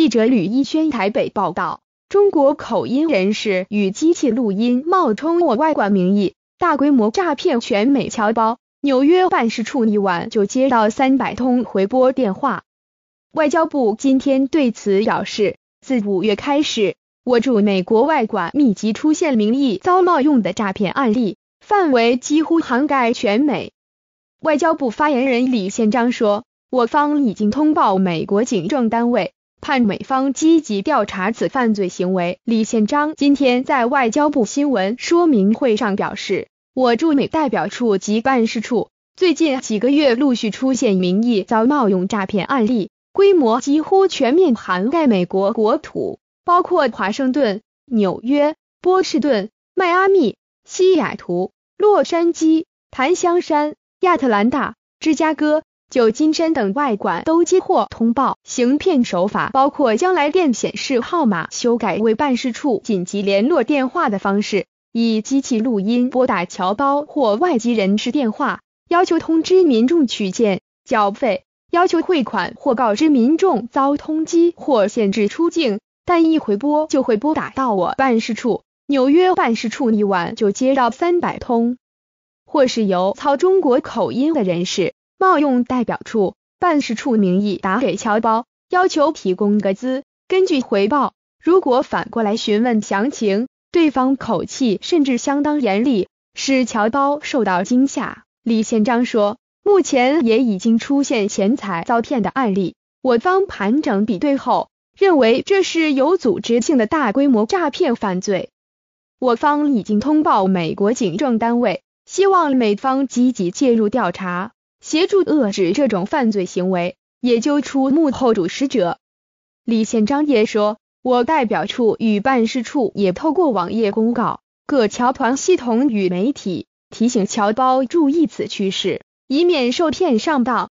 记者吕一轩台北报道：中国口音人士与机器录音冒充我外管名义，大规模诈骗全美侨胞。纽约办事处一晚就接到三百通回拨电话。外交部今天对此表示，自五月开始，我驻美国外管密集出现名义遭冒用的诈骗案例，范围几乎涵盖全美。外交部发言人李宪章说：“我方已经通报美国警政单位。”盼美方积极调查此犯罪行为。李宪章今天在外交部新闻说明会上表示，我驻美代表处及办事处最近几个月陆续出现名义遭冒用诈骗案例，规模几乎全面涵盖美国国土，包括华盛顿、纽约、波士顿、迈阿密、西雅图、洛杉矶、檀香山、亚特兰大、芝加哥。旧金山等外管都接获通报，行骗手法包括将来电显示号码修改为办事处紧急联络电话的方式，以机器录音拨打侨胞或外籍人士电话，要求通知民众取件、缴费，要求汇款或告知民众遭通缉或限制出境，但一回拨就会拨打到我办事处。纽约办事处一晚就接到三百通，或是由操中国口音的人士。冒用代表处、办事处名义打给侨胞，要求提供个资。根据回报，如果反过来询问详情，对方口气甚至相当严厉，使侨胞受到惊吓。李宪章说，目前也已经出现钱财遭骗的案例。我方盘整比对后，认为这是有组织性的大规模诈骗犯罪。我方已经通报美国警政单位，希望美方积极介入调查。协助遏制这种犯罪行为，也揪出幕后主使者。李宪章也说，我代表处与办事处也透过网页公告各侨团系统与媒体，提醒侨胞注意此趋势，以免受骗上当。